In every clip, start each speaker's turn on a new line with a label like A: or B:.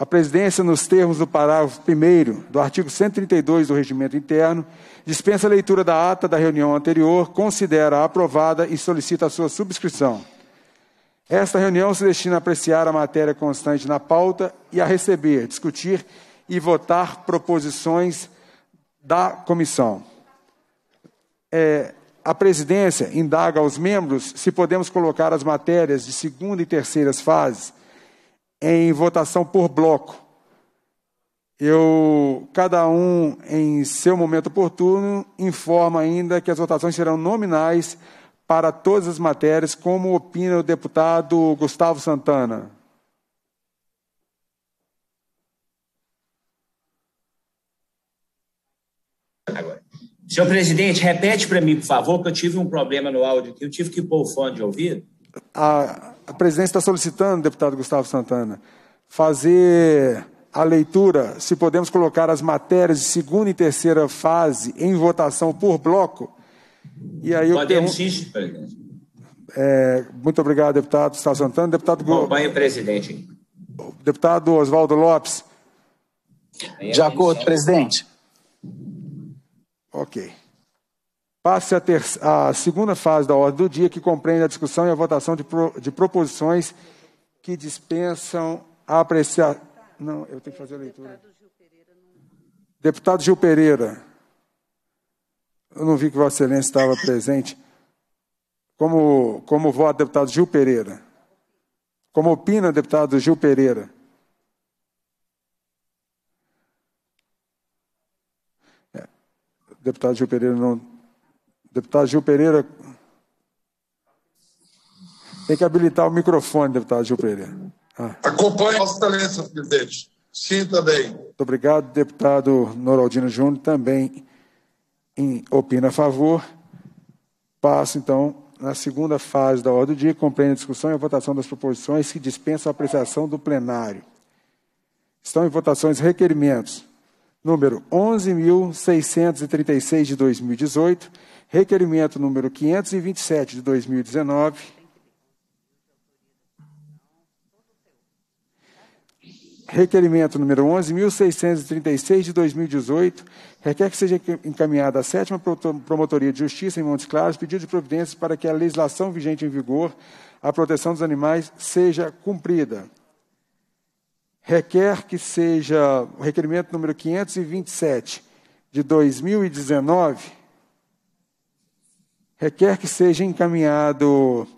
A: A presidência, nos termos do parágrafo 1 do artigo 132 do Regimento Interno, dispensa a leitura da ata da reunião anterior, considera aprovada e solicita a sua subscrição. Esta reunião se destina a apreciar a matéria constante na pauta e a receber, discutir e votar proposições da comissão. É, a presidência indaga aos membros se podemos colocar as matérias de segunda e terceiras fases em votação por bloco. Eu, cada um em seu momento oportuno, informa ainda que as votações serão nominais para todas as matérias, como opina o deputado Gustavo Santana.
B: Senhor presidente, repete para mim, por favor, que eu tive um problema no áudio aqui, eu tive que pôr o fone de ouvido
A: a, a presidência está solicitando, deputado Gustavo Santana, fazer a leitura, se podemos colocar as matérias de segunda e terceira fase em votação por bloco. E aí eu podemos sim, presidente. É, muito obrigado, deputado Gustavo Santana. Deputado Acompanhe,
B: presidente.
A: Deputado Oswaldo Lopes. É de acordo, presidente. Ok passe a, ter, a, segunda fase da ordem do dia, que compreende a discussão e a votação de, pro, de proposições que dispensam a apreciação. Não, eu tenho que fazer a leitura. Deputado Gil Pereira. Eu não vi que Vossa Excelência estava presente. Como, como vota deputado Gil Pereira? Como opina deputado Gil Pereira? É, deputado Gil Pereira não Deputado Gil Pereira. Tem que habilitar o microfone, deputado Gil Pereira. Ah.
C: Acompanhe Vossa Excelência, presidente. Sim, também. Muito
A: obrigado, deputado Noraldino Júnior, também em, opina a favor. Passo, então, na segunda fase da ordem do dia, compreende a discussão e a votação das proposições que dispensam a apreciação do plenário. Estão em votações requerimentos número 11.636 de 2018 Requerimento número 527 de 2019. Requerimento número 11.636 de 2018 requer que seja encaminhada à sétima Promotoria de Justiça em Montes Claros pedido de providências para que a legislação vigente em vigor a proteção dos animais seja cumprida requer que seja o requerimento número 527 de 2019 requer que seja encaminhado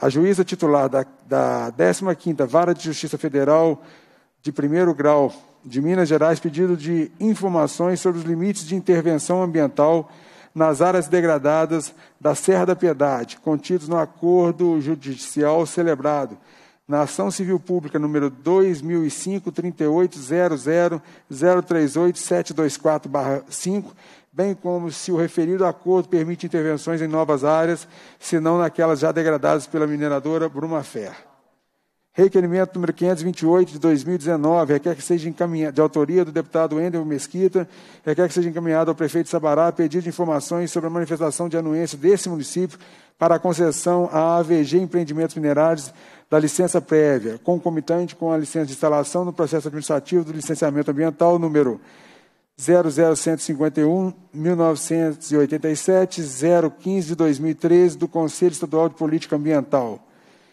A: à juíza titular da, da 15ª Vara de Justiça Federal de primeiro grau de Minas Gerais pedido de informações sobre os limites de intervenção ambiental nas áreas degradadas da Serra da Piedade, contidos no acordo judicial celebrado na Ação Civil Pública número 2005 3800038724/5, bem como se o referido acordo permite intervenções em novas áreas, se não naquelas já degradadas pela mineradora Brumafer. Requerimento número 528 de 2019 requer que seja encaminhado, de autoria do deputado Endel Mesquita, requer que seja encaminhado ao prefeito Sabará pedido de informações sobre a manifestação de anuência desse município para a concessão à AVG Empreendimentos minerais da licença prévia, concomitante com a licença de instalação no processo administrativo do licenciamento ambiental número 00151 1987 015 de 2013 do Conselho Estadual de Política Ambiental.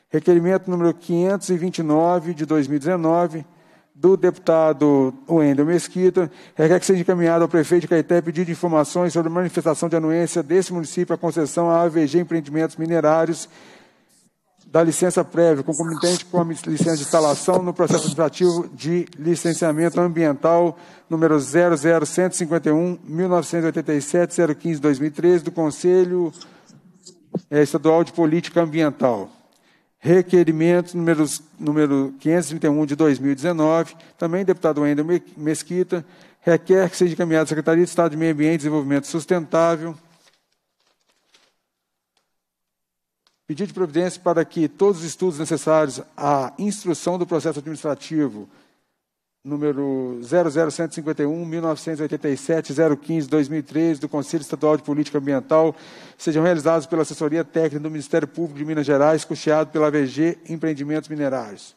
A: Requerimento número 529 de 2019 do deputado Wendel Mesquita, requer é é que seja encaminhado ao prefeito Caeté pedido de informações sobre manifestação de anuência desse município à concessão à AVG Empreendimentos Minerários da licença prévia, concomitante com a licença de instalação no processo administrativo de licenciamento ambiental número 00151-1987-015-2013 do Conselho eh, Estadual de Política Ambiental. Requerimento números, número 531 de 2019, também deputado Wendel Mesquita, requer que seja encaminhado à Secretaria de Estado de Meio Ambiente e Desenvolvimento Sustentável Pedido de providência para que todos os estudos necessários à instrução do processo administrativo número 00151 1987 015 2013 do Conselho Estadual de Política Ambiental sejam realizados pela assessoria técnica do Ministério Público de Minas Gerais, custeado pela VG Empreendimentos Minerários.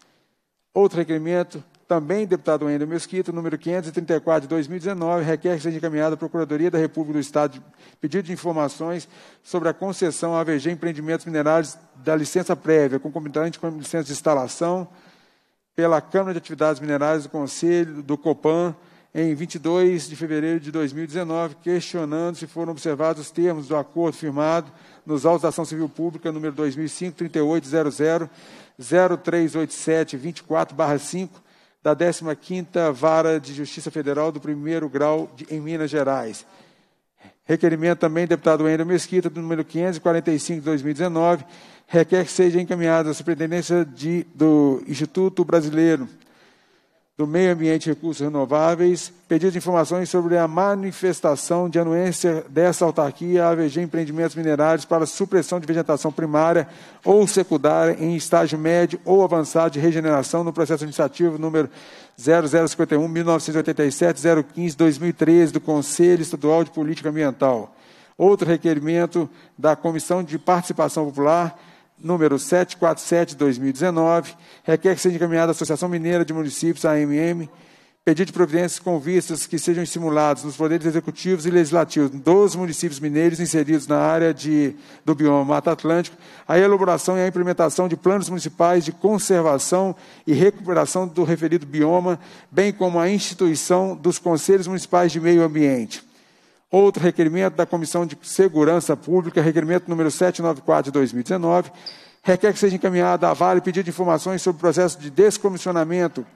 A: Outro requerimento também deputado Wendel Mesquita, número 534 de 2019, requer que seja encaminhado à Procuradoria da República do Estado pedido de informações sobre a concessão à AVG Empreendimentos minerais da licença prévia, concomitante com a licença de instalação pela Câmara de Atividades Minerais do Conselho do Copan em 22 de fevereiro de 2019, questionando se foram observados os termos do acordo firmado nos autos da ação civil pública número 2005 3800 0387 24/5 da 15ª Vara de Justiça Federal do primeiro grau de, em Minas Gerais. Requerimento também, deputado Ender Mesquita, do número 545 de 2019, requer que seja encaminhado à Superintendência de, do Instituto Brasileiro do Meio Ambiente e Recursos Renováveis, pedido de informações sobre a manifestação de anuência dessa autarquia à AVG Empreendimentos Minerários para supressão de vegetação primária ou secundária em estágio médio ou avançado de regeneração no processo administrativo número 0051 1987 015 2013 do Conselho Estadual de Política Ambiental. Outro requerimento da Comissão de Participação Popular número 747-2019, requer que seja encaminhada à Associação Mineira de Municípios, AMM, pedido de providências com vistas que sejam estimulados nos poderes executivos e legislativos dos municípios mineiros inseridos na área de, do bioma Mata Atlântico, a elaboração e a implementação de planos municipais de conservação e recuperação do referido bioma, bem como a instituição dos conselhos municipais de meio ambiente. Outro requerimento da Comissão de Segurança Pública, requerimento número 794 de 2019, requer que seja encaminhada à Vale pedido de informações sobre o processo de descomissionamento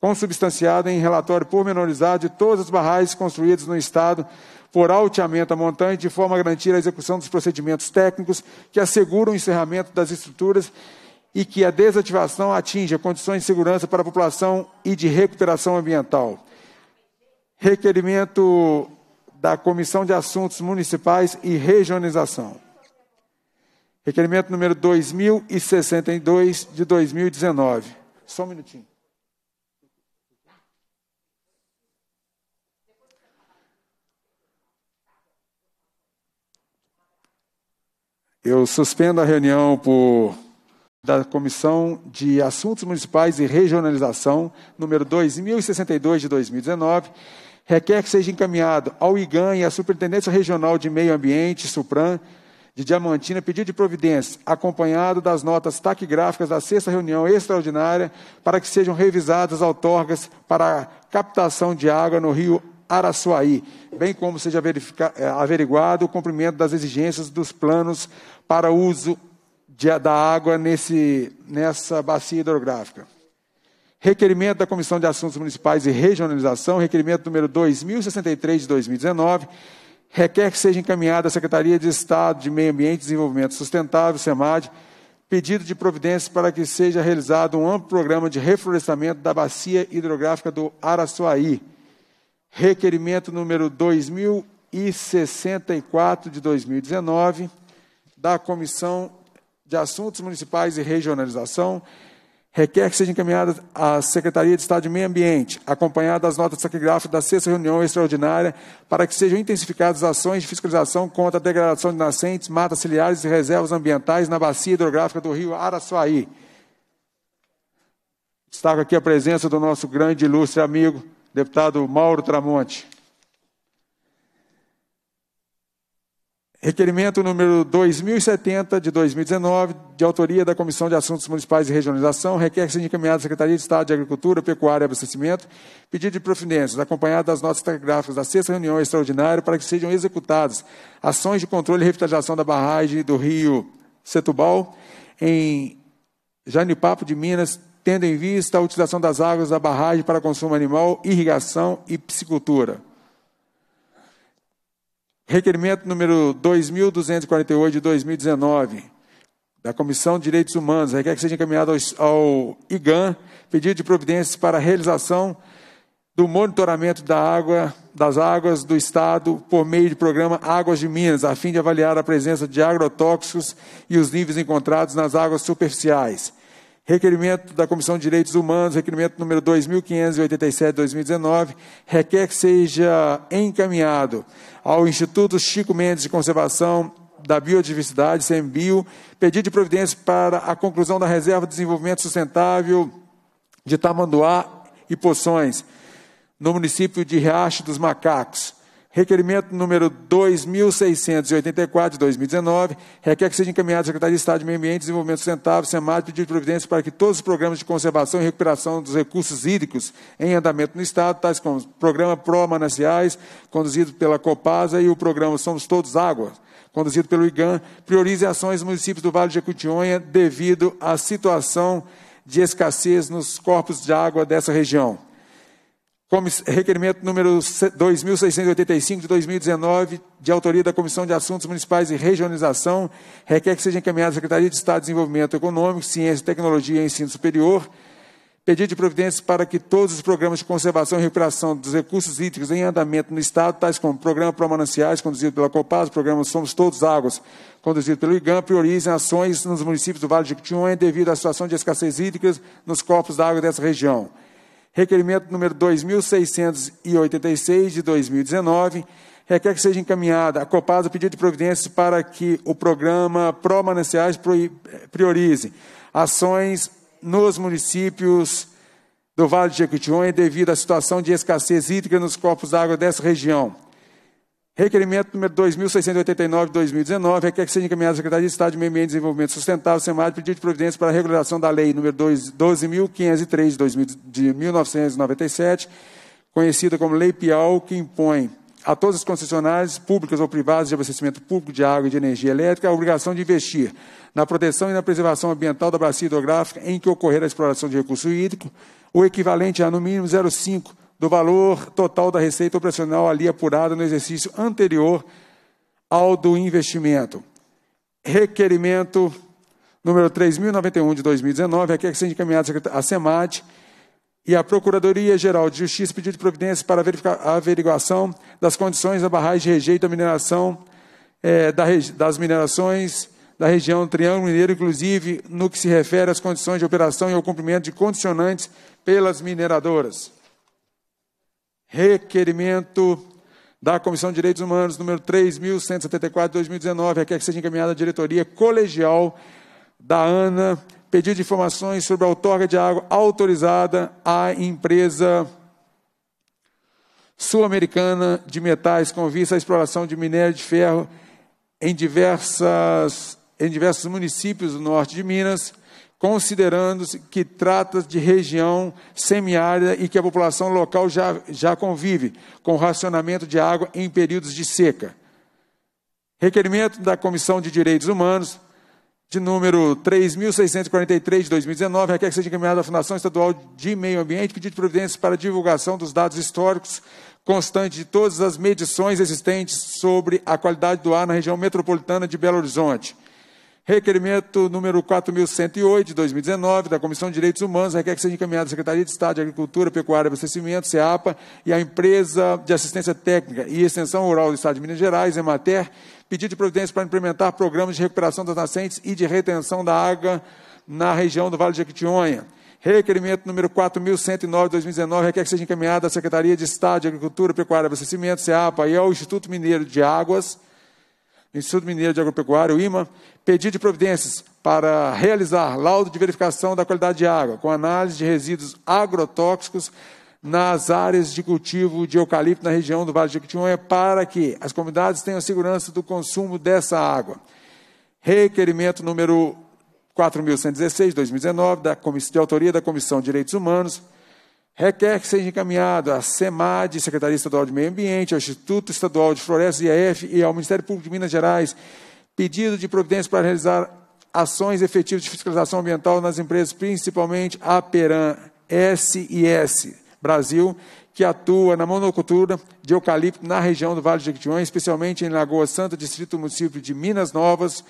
A: consubstanciado em relatório pormenorizado de todas as barragens construídas no Estado por alteamento à montanha, de forma a garantir a execução dos procedimentos técnicos que asseguram o encerramento das estruturas e que a desativação atinja condições de segurança para a população e de recuperação ambiental. Requerimento da Comissão de Assuntos Municipais e Regionalização. Requerimento número 2062 de 2019. Só um minutinho. Eu suspendo a reunião por, da Comissão de Assuntos Municipais e Regionalização, número 2062 de 2019, requer que seja encaminhado ao IGAN e à Superintendência Regional de Meio Ambiente, SUPRAM, de Diamantina, pedido de providência, acompanhado das notas taquigráficas da sexta reunião extraordinária, para que sejam revisadas outorgas para a captação de água no rio Araçuaí, bem como seja eh, averiguado o cumprimento das exigências dos planos para uso de, da água nesse, nessa bacia hidrográfica. Requerimento da Comissão de Assuntos Municipais e Regionalização, requerimento número 2063 de 2019, requer que seja encaminhada à Secretaria de Estado de Meio Ambiente e Desenvolvimento Sustentável, SEMAD, pedido de providências para que seja realizado um amplo programa de reflorestamento da bacia hidrográfica do Araçuaí. Requerimento número 2064 de 2019 da Comissão de Assuntos Municipais e Regionalização, requer que seja encaminhada à Secretaria de Estado de Meio Ambiente, acompanhada das notas taquigráficas da sexta reunião extraordinária, para que sejam intensificadas ações de fiscalização contra a degradação de nascentes, matas ciliares e reservas ambientais na bacia hidrográfica do rio Araçuaí. Destaco aqui a presença do nosso grande e ilustre amigo, deputado Mauro Tramonte. Requerimento número 2070 de 2019, de autoria da Comissão de Assuntos Municipais e Regionalização, requer que seja encaminhado à Secretaria de Estado de Agricultura, Pecuária e Abastecimento, pedido de providências, acompanhado das notas telegráficas da sexta reunião extraordinária, para que sejam executadas ações de controle e revitalização da barragem do rio Setubal, em Janipapo de Minas, tendo em vista a utilização das águas da barragem para consumo animal, irrigação e piscicultura. Requerimento número 2248 de 2019 da Comissão de Direitos Humanos, requer que seja encaminhado ao, ao IGAN pedido de providências para a realização do monitoramento da água, das águas do Estado por meio do programa Águas de Minas, a fim de avaliar a presença de agrotóxicos e os níveis encontrados nas águas superficiais. Requerimento da Comissão de Direitos Humanos, requerimento número 2587-2019, requer que seja encaminhado ao Instituto Chico Mendes de Conservação da Biodiversidade, CEMBio, pedido de providência para a conclusão da Reserva de Desenvolvimento Sustentável de Tamanduá e Poções, no município de Riacho dos Macacos. Requerimento número 2684 de 2019, requer que seja encaminhado à Secretaria de Estado de Meio Ambiente e Desenvolvimento Sustentável, SEMAD, de providência para que todos os programas de conservação e recuperação dos recursos hídricos em andamento no Estado, tais como o Programa Pro Mananciais, conduzido pela Copasa, e o Programa Somos Todos Água, conduzido pelo IGAN, priorize ações nos municípios do Vale de Jequitinhonha devido à situação de escassez nos corpos de água dessa região. Como requerimento número 2685 de 2019, de autoria da Comissão de Assuntos Municipais e Regionalização, requer que seja encaminhada à Secretaria de Estado de Desenvolvimento Econômico, Ciência, Tecnologia e Ensino Superior, pedido de providências para que todos os programas de conservação e recuperação dos recursos hídricos em andamento no Estado, tais como o Programa Promananciais, conduzido pela Copasa, o Programa Somos Todos Águas, conduzido pelo IGAM, priorizem ações nos municípios do Vale de Cotinhonha devido à situação de escassez hídrica nos corpos da água dessa região. Requerimento número 2686 de 2019 requer que seja encaminhada a Copasa pedido de providências para que o programa Pro Mananciais priorize ações nos municípios do Vale de Jequitinhonha devido à situação de escassez hídrica nos corpos d'água dessa região. Requerimento número 2689 de 2019 requer que seja encaminhado à Secretaria de Estado de Meio Ambiente e Desenvolvimento Sustentável, SEMAD, pedido de providência para a regulação da Lei número 12.503 de, de 1997, conhecida como Lei Piau, que impõe a todas as concessionárias públicas ou privadas de abastecimento público de água e de energia elétrica a obrigação de investir na proteção e na preservação ambiental da bacia hidrográfica em que ocorrer a exploração de recurso hídrico, o equivalente a, no mínimo, 0,5 do valor total da receita operacional ali apurada no exercício anterior ao do investimento. Requerimento número 3091 de 2019, aqui é que seja encaminhado à SEMAT e à Procuradoria-Geral de Justiça pedido de providências para a averiguação das condições da barragem de rejeito à mineração é, das minerações da região Triângulo Mineiro, inclusive no que se refere às condições de operação e ao cumprimento de condicionantes pelas mineradoras requerimento da Comissão de Direitos Humanos, número 3.174, 2019, requer que seja encaminhada à diretoria colegial da ANA, pedido de informações sobre a outorga de água autorizada à empresa sul-americana de metais com vista à exploração de minério de ferro em, diversas, em diversos municípios do norte de Minas, considerando-se que trata de região semiárida e que a população local já, já convive com racionamento de água em períodos de seca. Requerimento da Comissão de Direitos Humanos, de número 3.643 de 2019, requer que seja encaminhado à Fundação Estadual de Meio Ambiente pedido de providências para divulgação dos dados históricos constantes de todas as medições existentes sobre a qualidade do ar na região metropolitana de Belo Horizonte Requerimento número 4.108, de 2019, da Comissão de Direitos Humanos, requer que seja encaminhado à Secretaria de Estado de Agricultura, Pecuária e Abastecimento, SEAPA, e à Empresa de Assistência Técnica e Extensão Rural do Estado de Minas Gerais, EMATER, pedido de providência para implementar programas de recuperação das nascentes e de retenção da água na região do Vale de Jequitinhonha. Requerimento número 4.109, 2019, requer que seja encaminhado à Secretaria de Estado de Agricultura, Pecuária e Abastecimento, SEAPA, e ao Instituto Mineiro de Águas, Instituto Mineiro de Agropecuário, IMA, pedido de providências para realizar laudo de verificação da qualidade de água, com análise de resíduos agrotóxicos nas áreas de cultivo de eucalipto na região do Vale de Jequitinhonha, para que as comunidades tenham segurança do consumo dessa água. Requerimento número 4.116, 2019, da, de autoria da Comissão de Direitos Humanos, requer que seja encaminhado à SEMAD, Secretaria Estadual de Meio Ambiente, ao Instituto Estadual de Florestas, IAF, e ao Ministério Público de Minas Gerais, pedido de providência para realizar ações efetivas de fiscalização ambiental nas empresas, principalmente a Peran S&S Brasil, que atua na monocultura de eucalipto na região do Vale do Jequitinhonha, especialmente em Lagoa Santa, distrito município de Minas Novas,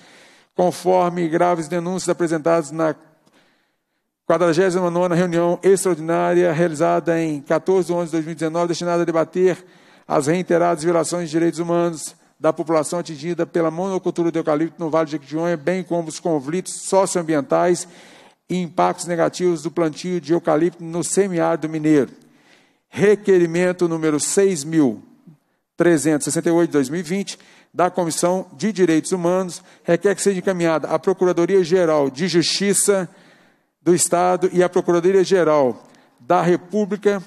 A: conforme graves denúncias apresentadas na 49 reunião extraordinária realizada em 14 de 11 de 2019, destinada a debater as reiteradas violações de direitos humanos da população atingida pela monocultura de eucalipto no Vale de Jequitinhonha, bem como os conflitos socioambientais e impactos negativos do plantio de eucalipto no semiárido mineiro. Requerimento número 6.368 de 2020 da Comissão de Direitos Humanos requer que seja encaminhada à Procuradoria-Geral de Justiça do Estado e à Procuradoria-Geral da República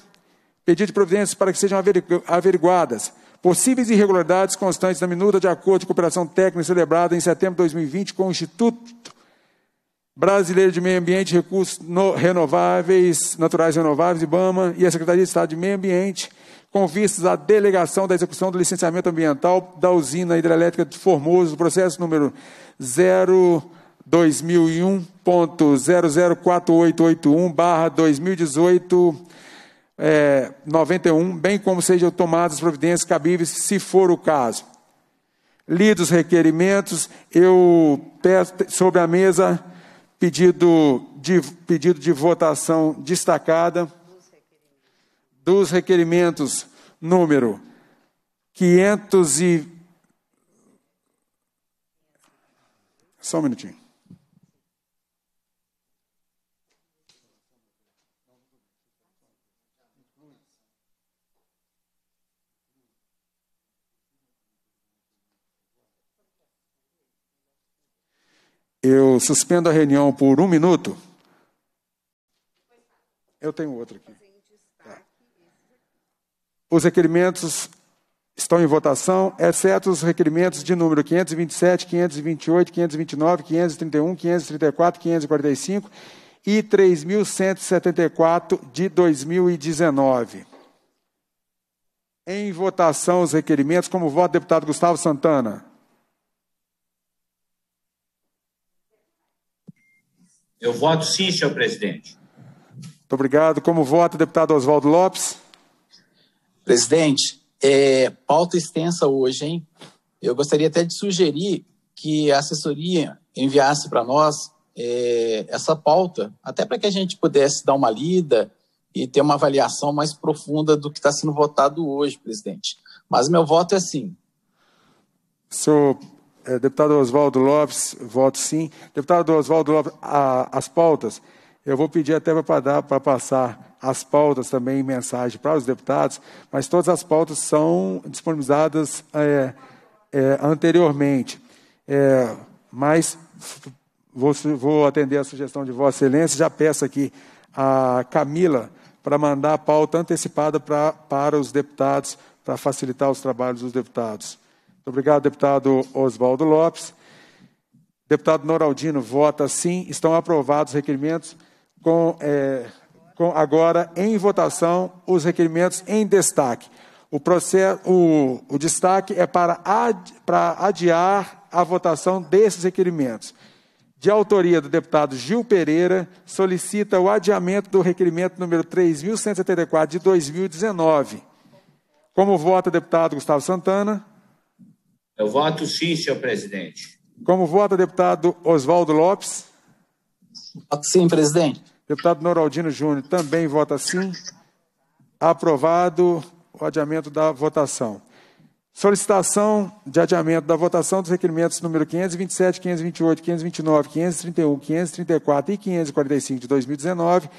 A: pedido providências para que sejam averiguadas possíveis irregularidades constantes na minuta de acordo de cooperação técnica celebrada em setembro de 2020 com o Instituto Brasileiro de Meio Ambiente e Recursos no Renováveis, Naturais Renováveis, IBAMA, e a Secretaria de Estado de Meio Ambiente, com vistas à delegação da execução do licenciamento ambiental da usina hidrelétrica de Formoso, processo número 0 2001.004881 barra 2018 é, 91, bem como sejam tomadas as providências cabíveis, se for o caso. Lidos os requerimentos, eu peço sobre a mesa pedido de, pedido de votação destacada dos requerimentos número 500 e... Só um minutinho. Eu suspendo a reunião por um minuto. Eu tenho outro aqui. Tá. Os requerimentos estão em votação, exceto os requerimentos de número 527, 528, 529, 531, 534, 545 e 3.174 de 2019. Em votação, os requerimentos, como voto, deputado Gustavo Santana.
B: Eu voto sim, senhor presidente.
A: Muito obrigado. Como vota o deputado Oswaldo Lopes? Presidente, é, pauta extensa
B: hoje, hein? Eu gostaria até de sugerir que a assessoria enviasse para nós é, essa pauta, até para que a gente pudesse dar uma lida e ter uma avaliação mais profunda do que está sendo votado hoje, presidente. Mas meu voto é sim.
A: Senhor eh, deputado Oswaldo Lopes, voto sim. Deputado Oswaldo Lopes, a, as pautas. Eu vou pedir até para passar as pautas também em mensagem para os deputados, mas todas as pautas são disponibilizadas é, é, anteriormente. É, mas vou, vou atender a sugestão de Vossa Excelência. Já peço aqui a Camila para mandar a pauta antecipada pra, para os deputados, para facilitar os trabalhos dos deputados. Muito obrigado, deputado Oswaldo Lopes. Deputado Noraldino vota sim. Estão aprovados os requerimentos. Com, é, com agora em votação os requerimentos em destaque. O, processo, o, o destaque é para, ad, para adiar a votação desses requerimentos. De autoria do deputado Gil Pereira, solicita o adiamento do requerimento número 3.174 de 2019. Como vota o deputado Gustavo Santana?
B: Eu voto sim, senhor presidente.
A: Como vota deputado Oswaldo Lopes? Voto sim, presidente. Deputado Noraldino Júnior também vota sim. Aprovado o adiamento da votação. Solicitação de adiamento da votação dos requerimentos número 527, 528, 529, 531, 534 e 545 de 2019.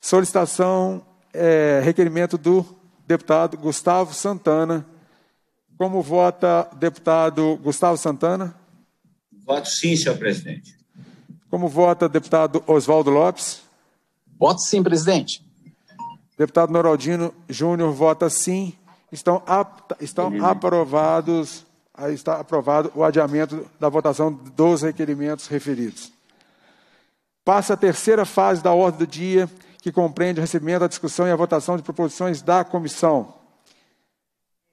A: Solicitação, é, requerimento do deputado Gustavo Santana, como vota deputado Gustavo Santana?
B: Voto sim, senhor presidente.
A: Como vota deputado Oswaldo Lopes? Voto sim, presidente. Deputado Noraldino Júnior vota sim. Estão, apta, estão aprovados, está aprovado o adiamento da votação dos requerimentos referidos. Passa a terceira fase da ordem do dia, que compreende o recebimento, a discussão e a votação de proposições da comissão.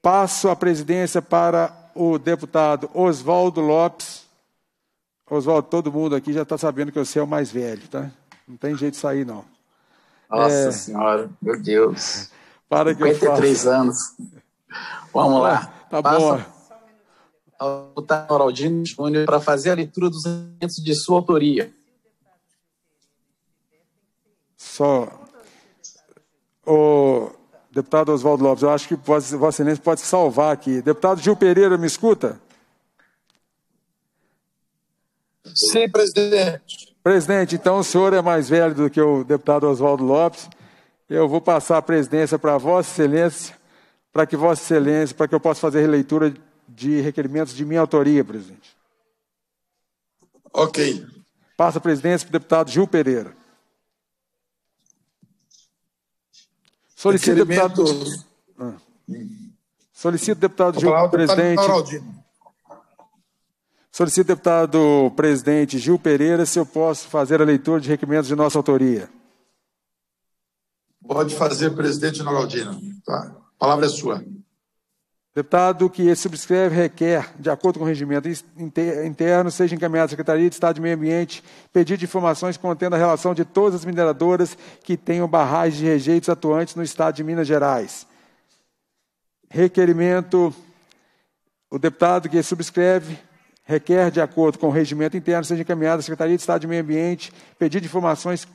A: Passo a presidência para o deputado Oswaldo Lopes. Oswaldo, todo mundo aqui já está sabendo que você é o mais velho, tá? Não tem jeito de sair, não. Nossa é... Senhora,
B: meu Deus. Para 53 anos.
A: Vamos lá. Tá Passa bom.
B: Ao deputado Araldino Júnior para fazer a leitura dos eventos de sua
A: autoria. Só. O Deputado Oswaldo Lopes, eu acho que Vossa Excelência pode salvar aqui. Deputado Gil Pereira, me escuta? Sim, presidente. Presidente, então o senhor é mais velho do que o deputado Oswaldo Lopes. Eu vou passar a presidência para Vossa Excelência, para que Vossa Excelência, para que eu possa fazer releitura de requerimentos de minha autoria, presidente. Ok. Passa a presidência para o deputado Gil Pereira. Solicito, deputado. Ah. Solicito, deputado Gil, presidente. Tauraldino. Solicito, deputado presidente Gil Pereira, se eu posso fazer a leitura de requerimentos de nossa autoria.
C: Pode fazer, presidente Noraldino. Tá. A palavra é sua.
A: Deputado que subscreve requer, de acordo com o regimento interno, seja encaminhado à Secretaria de Estado de Meio Ambiente pedido de informações contendo a relação de todas as mineradoras que tenham barragens de rejeitos atuantes no Estado de Minas Gerais. Requerimento, o deputado que subscreve requer, de acordo com o regimento interno, seja encaminhado à Secretaria de Estado de Meio Ambiente pedido de informações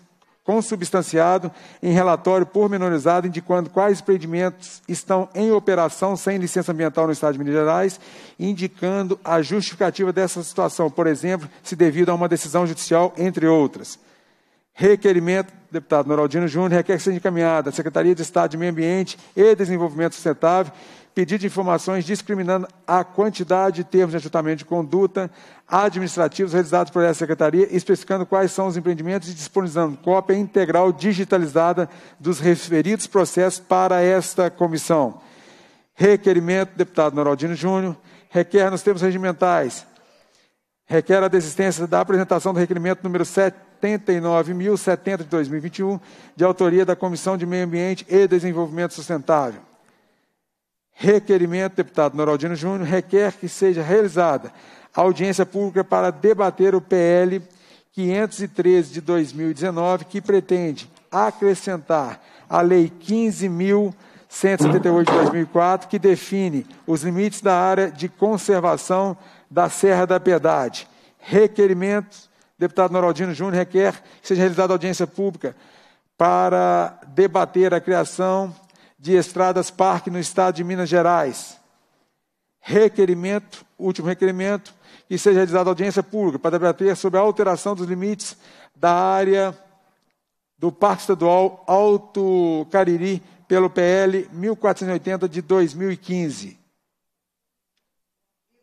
A: consubstanciado em relatório pormenorizado indicando quais empreendimentos estão em operação sem licença ambiental no Estado de Minas Gerais, indicando a justificativa dessa situação, por exemplo, se devido a uma decisão judicial, entre outras. Requerimento, deputado Noraldino Júnior, requer que seja encaminhada à Secretaria de Estado de Meio Ambiente e Desenvolvimento Sustentável pedido de informações discriminando a quantidade de termos de ajustamento de conduta administrativos realizados por essa secretaria, especificando quais são os empreendimentos e disponibilizando cópia integral digitalizada dos referidos processos para esta comissão. Requerimento, deputado Noraldino Júnior, requer nos termos regimentais, requer a desistência da apresentação do requerimento número 79.070 de 2021, de autoria da Comissão de Meio Ambiente e Desenvolvimento Sustentável. Requerimento, deputado Noraldino Júnior, requer que seja realizada audiência pública para debater o PL 513 de 2019, que pretende acrescentar à Lei 15.178 de 2004, que define os limites da área de conservação da Serra da Piedade. Requerimento, deputado Noraldino Júnior, requer que seja realizada audiência pública para debater a criação de Estradas Parque, no estado de Minas Gerais. Requerimento, último requerimento, que seja realizada audiência pública para debater sobre a alteração dos limites da área do Parque Estadual Alto Cariri pelo PL 1480 de 2015.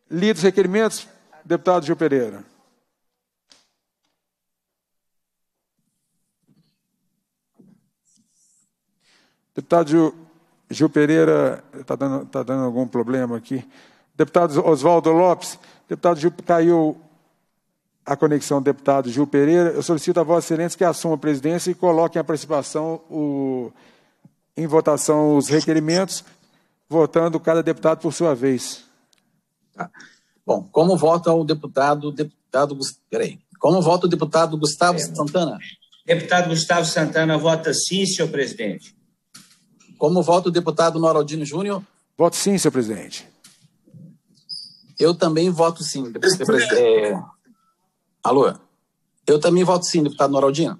A: Lidos os requerimentos, deputado Gil Pereira. Deputado Gil Gil Pereira está dando, tá dando algum problema aqui. Deputado Oswaldo Lopes, deputado Gil, caiu a conexão deputado Gil Pereira. Eu solicito a Vossa Excelência que assuma a presidência e coloque a participação o, em votação os requerimentos, votando cada deputado por sua vez. Tá. Bom, como vota o deputado, deputado peraí, como
B: vota o deputado Gustavo é, Santana? Deputado Gustavo Santana vota sim, senhor presidente. Como voto, o deputado Noraldino Júnior? Voto sim, senhor presidente. Eu também voto sim, deputado presidente. É... Alô? Eu também voto sim, deputado
A: Noraldino.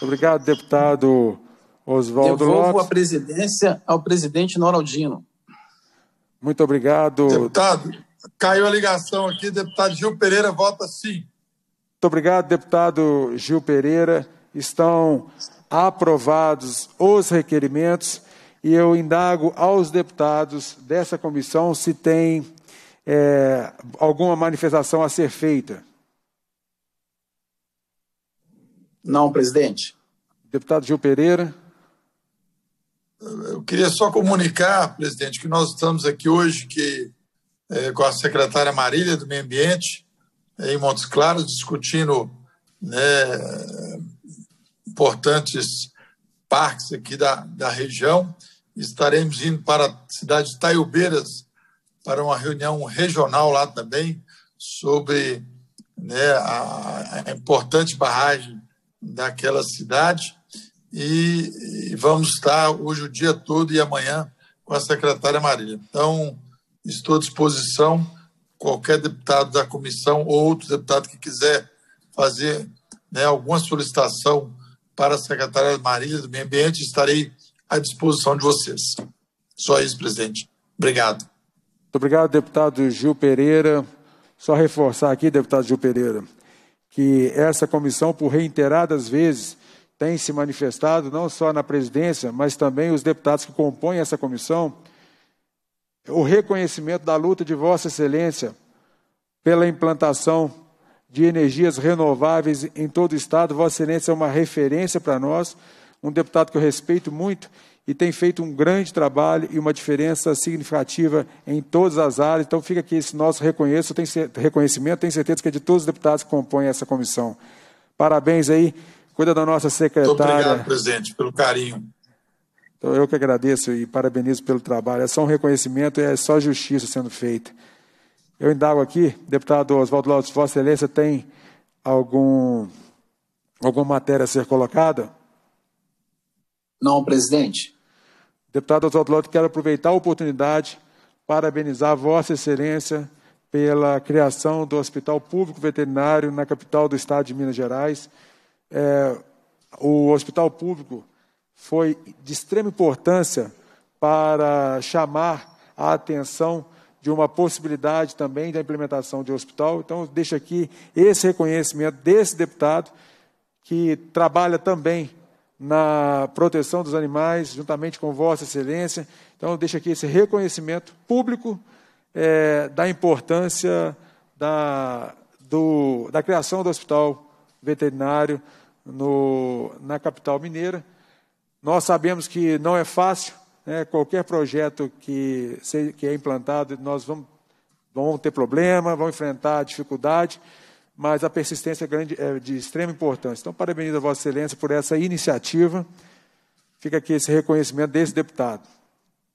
A: Obrigado, deputado Oswaldo Devolvo Lopes. a
B: presidência ao presidente Noraldino.
A: Muito obrigado. Deputado,
C: caiu a ligação aqui. Deputado Gil Pereira vota sim.
A: Muito obrigado, deputado Gil Pereira. Estão aprovados os requerimentos e eu indago aos deputados dessa comissão se tem é, alguma manifestação a ser feita.
B: Não, presidente. Deputado Gil Pereira.
C: Eu queria só comunicar, presidente, que nós estamos aqui hoje que, é, com a secretária Marília do Meio Ambiente, é, em Montes Claros, discutindo né, importantes parques aqui da, da região. Estaremos indo para a cidade de Taiobeiras para uma reunião regional lá também sobre né, a, a, importante barragem daquela cidade. E, e vamos estar hoje o dia todo e amanhã com a secretária Marília. Então, estou à disposição. Qualquer deputado da comissão ou outro deputado que quiser fazer né, alguma solicitação para a secretária Marília do Meio Ambiente. Estarei à disposição de vocês. Só isso, presidente. Obrigado. Muito
A: obrigado, deputado Gil Pereira. Só reforçar aqui, deputado Gil Pereira, que essa comissão, por reiteradas vezes, tem se manifestado, não só na presidência, mas também os deputados que compõem essa comissão, o reconhecimento da luta de Vossa Excelência pela implantação de energias renováveis em todo o Estado. Vossa Excelência é uma referência para nós, um deputado que eu respeito muito e tem feito um grande trabalho e uma diferença significativa em todas as áreas. Então fica aqui esse nosso reconhecimento, tenho certeza que é de todos os deputados que compõem essa comissão. Parabéns aí, cuida da nossa secretária. Muito obrigado,
C: presidente, pelo
A: carinho. Então eu que agradeço e parabenizo pelo trabalho. É só um reconhecimento, é só justiça sendo feita. Eu indago aqui, deputado Oswaldo Lopes, Vossa Excelência tem algum, alguma matéria a ser colocada? Não, presidente. Deputado Oswaldo Lopes quero aproveitar a oportunidade parabenizar Vossa Excelência pela criação do Hospital Público Veterinário na capital do estado de Minas Gerais. É, o Hospital Público foi de extrema importância para chamar a atenção de uma possibilidade também da implementação de hospital. Então, deixo aqui esse reconhecimento desse deputado, que trabalha também na proteção dos animais, juntamente com Vossa Excelência. Então, deixo aqui esse reconhecimento público é, da importância da, do, da criação do hospital veterinário no, na capital mineira. Nós sabemos que não é fácil, né, qualquer projeto que, que é implantado, nós vamos, vamos ter problema, vamos enfrentar dificuldade, mas a persistência é, grande, é de extrema importância. Então, parabenizo a Vossa Excelência por essa iniciativa. Fica aqui esse reconhecimento desse deputado.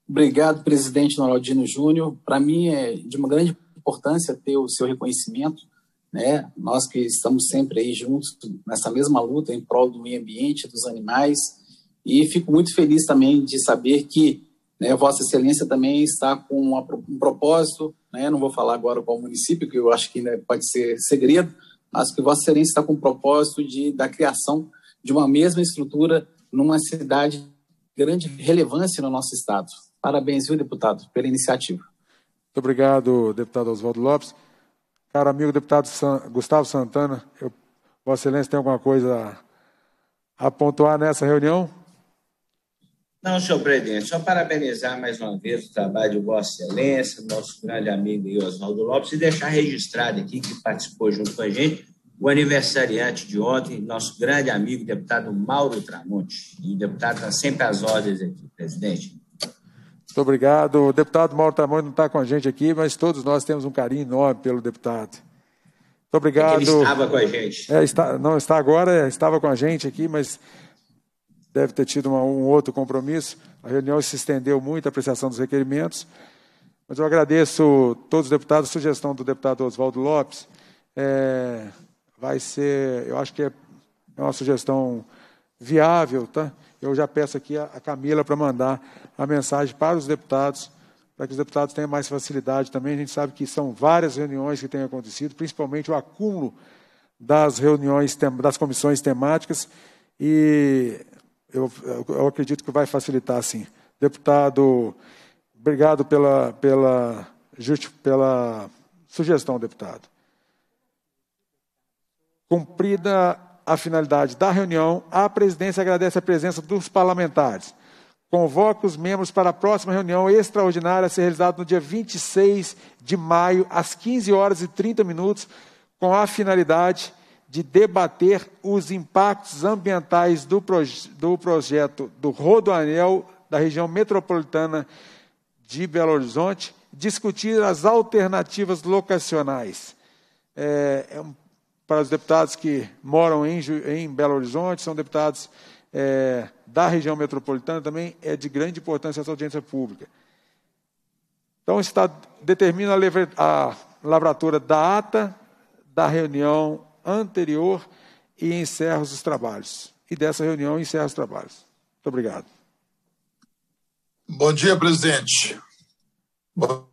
A: Obrigado, presidente Noraldino
B: Júnior. Para mim é de uma grande importância ter o seu reconhecimento, né? Nós que estamos sempre aí juntos nessa mesma luta em prol do meio ambiente, dos animais, e fico muito feliz também de saber que né, Vossa Excelência também está com uma, um propósito, né, não vou falar agora qual município, que eu acho que ainda pode ser segredo, mas que Vossa Excelência está com o propósito de, da criação de uma mesma estrutura numa cidade de grande relevância no nosso Estado. Parabéns, viu, deputado, pela iniciativa. Muito
A: obrigado, deputado Oswaldo Lopes. Caro amigo deputado San, Gustavo Santana, eu, Vossa Excelência tem alguma coisa a pontuar nessa reunião?
B: Não, senhor presidente, só parabenizar mais uma vez o trabalho de Vossa Excelência, nosso grande amigo Oswaldo Lopes, e deixar registrado aqui que participou junto com a gente o aniversariante de ontem, nosso grande amigo, deputado Mauro Tramonte. E o deputado está sempre às ordens aqui, presidente.
A: Muito obrigado. O deputado Mauro Tramonte não está com a gente aqui, mas todos nós temos um carinho enorme pelo deputado. Muito obrigado. É ele estava com a gente. É, está, não está agora, é, estava com a gente aqui, mas deve ter tido uma, um outro compromisso. A reunião se estendeu muito, a apreciação dos requerimentos. Mas eu agradeço todos os deputados. A sugestão do deputado Oswaldo Lopes é, vai ser, eu acho que é, é uma sugestão viável, tá? Eu já peço aqui a, a Camila para mandar a mensagem para os deputados, para que os deputados tenham mais facilidade também. A gente sabe que são várias reuniões que têm acontecido, principalmente o acúmulo das reuniões, das comissões temáticas, e eu, eu acredito que vai facilitar sim. Deputado, obrigado pela, pela, just, pela sugestão, deputado. Cumprida a finalidade da reunião, a presidência agradece a presença dos parlamentares. Convoca os membros para a próxima reunião extraordinária a ser realizada no dia 26 de maio, às 15 horas e 30 minutos, com a finalidade de debater os impactos ambientais do, proje do projeto do Rodoanel da região metropolitana de Belo Horizonte, discutir as alternativas locacionais. É, é um, para os deputados que moram em, em Belo Horizonte, são deputados é, da região metropolitana, também é de grande importância essa audiência pública. Então, está, determina a, a lavratura da ata da reunião anterior e encerro os trabalhos. E dessa reunião encerro os trabalhos. Muito obrigado.
B: Bom dia, presidente.
A: Bom